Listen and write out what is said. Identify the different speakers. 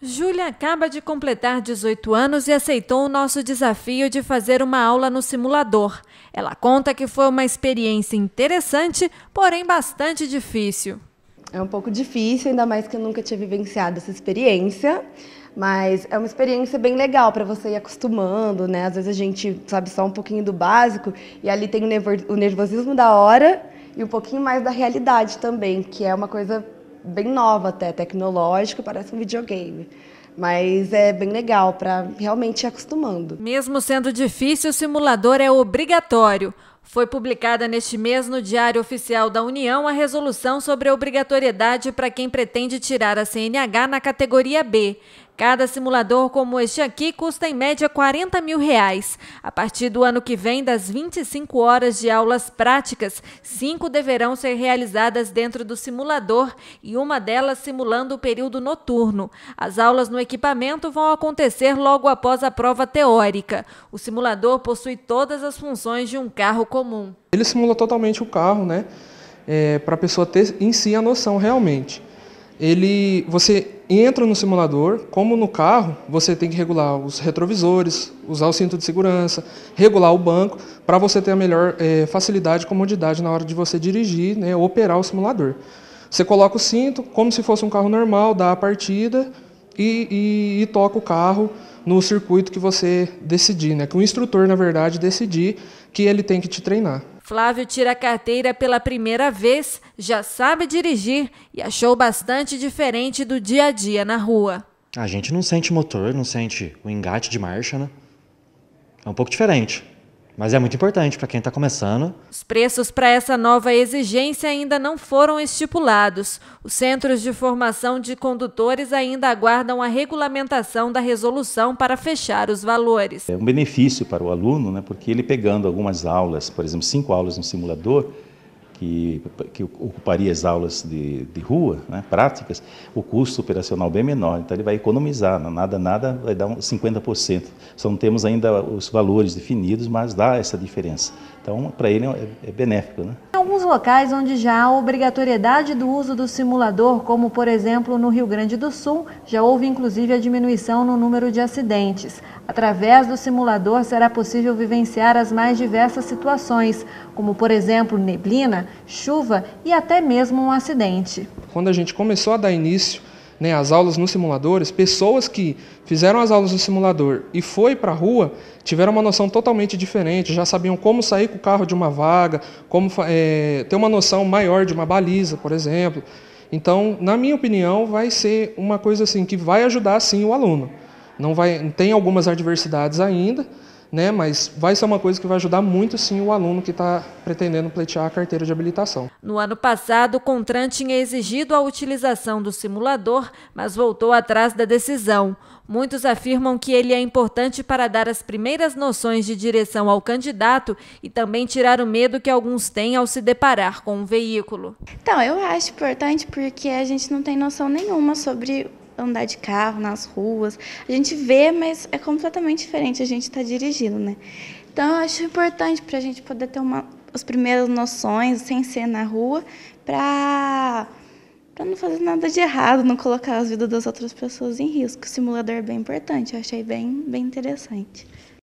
Speaker 1: Júlia acaba de completar 18 anos e aceitou o nosso desafio de fazer uma aula no simulador. Ela conta que foi uma experiência interessante, porém bastante difícil. É um pouco difícil, ainda mais que eu nunca tinha vivenciado essa experiência, mas é uma experiência bem legal para você ir acostumando, né? Às vezes a gente sabe só um pouquinho do básico e ali tem o nervosismo da hora e um pouquinho mais da realidade também, que é uma coisa bem nova até, tecnológico, parece um videogame. Mas é bem legal para realmente ir acostumando. Mesmo sendo difícil, o simulador é obrigatório. Foi publicada neste mês no Diário Oficial da União a resolução sobre a obrigatoriedade para quem pretende tirar a CNH na categoria B. Cada simulador como este aqui custa em média 40 mil reais. A partir do ano que vem, das 25 horas de aulas práticas, cinco deverão ser realizadas dentro do simulador e uma delas simulando o período noturno. As aulas no equipamento vão acontecer logo após a prova teórica. O simulador possui todas as funções de um carro comum.
Speaker 2: Ele simula totalmente o carro, né? É, para a pessoa ter em si a noção realmente ele você entra no simulador, como no carro, você tem que regular os retrovisores, usar o cinto de segurança, regular o banco, para você ter a melhor é, facilidade e comodidade na hora de você dirigir, né, operar o simulador. Você coloca o cinto, como se fosse um carro normal, dá a partida e, e, e toca o carro no circuito que você decidir, né, que o instrutor, na verdade, decidir que ele tem que te treinar.
Speaker 1: Flávio tira a carteira pela primeira vez, já sabe dirigir e achou bastante diferente do dia a dia na rua.
Speaker 2: A gente não sente motor, não sente o engate de marcha, né? É um pouco diferente mas é muito importante para quem está começando.
Speaker 1: Os preços para essa nova exigência ainda não foram estipulados. Os centros de formação de condutores ainda aguardam a regulamentação da resolução para fechar os valores. É um benefício para o aluno, né, porque ele pegando algumas aulas, por exemplo, cinco aulas no simulador, que, que ocuparia as aulas de, de rua, né, práticas, o custo operacional bem menor. Então ele vai economizar, né, nada, nada, vai dar 50%. Só não temos ainda os valores definidos, mas dá essa diferença. Então, para ele é, é benéfico. Né? alguns locais onde já há obrigatoriedade do uso do simulador, como por exemplo no Rio Grande do Sul, já houve inclusive a diminuição no número de acidentes. Através do simulador será possível vivenciar as mais diversas situações, como por exemplo neblina, chuva e até mesmo um acidente.
Speaker 2: Quando a gente começou a dar início né, as aulas nos simuladores, pessoas que fizeram as aulas no simulador e foi para a rua tiveram uma noção totalmente diferente, já sabiam como sair com o carro de uma vaga, como é, ter uma noção maior de uma baliza, por exemplo. Então, na minha opinião, vai ser uma coisa assim que vai ajudar sim o aluno. Não vai, tem algumas adversidades ainda, né? Mas vai ser uma coisa que vai ajudar muito sim o aluno que está pretendendo pleitear a carteira de habilitação.
Speaker 1: No ano passado, o Contran tinha exigido a utilização do simulador, mas voltou atrás da decisão. Muitos afirmam que ele é importante para dar as primeiras noções de direção ao candidato e também tirar o medo que alguns têm ao se deparar com um veículo. Então, eu acho importante porque a gente não tem noção nenhuma sobre andar de carro nas ruas. A gente vê, mas é completamente diferente a gente estar tá dirigindo, né? Então, eu acho importante para a gente poder ter uma, as primeiras noções sem ser na rua, para para não fazer nada de errado, não colocar as vidas das outras pessoas em risco.
Speaker 2: O simulador é bem importante, eu achei bem, bem interessante.